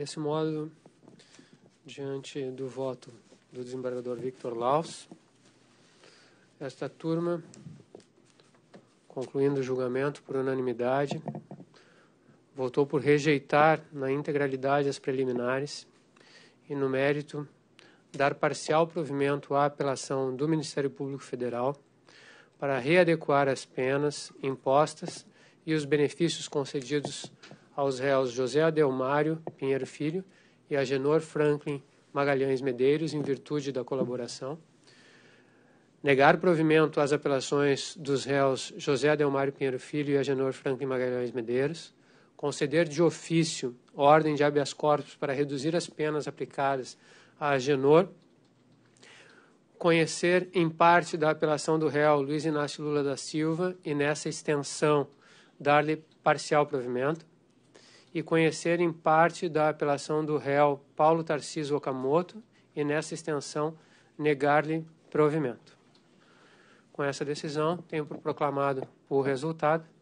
Desse modo, diante do voto do desembargador Victor Laus, esta turma, concluindo o julgamento por unanimidade, votou por rejeitar na integralidade as preliminares e, no mérito, dar parcial provimento à apelação do Ministério Público Federal para readequar as penas impostas e os benefícios concedidos aos réus José Adelmário Pinheiro Filho e Agenor Franklin Magalhães Medeiros, em virtude da colaboração. Negar provimento às apelações dos réus José Adelmário Pinheiro Filho e Agenor Franklin Magalhães Medeiros. Conceder de ofício ordem de habeas corpus para reduzir as penas aplicadas a Agenor. Conhecer em parte da apelação do réu Luiz Inácio Lula da Silva e, nessa extensão, dar-lhe parcial provimento e conhecer em parte da apelação do réu Paulo Tarciso Okamoto e, nessa extensão, negar-lhe provimento. Com essa decisão, tenho proclamado o resultado.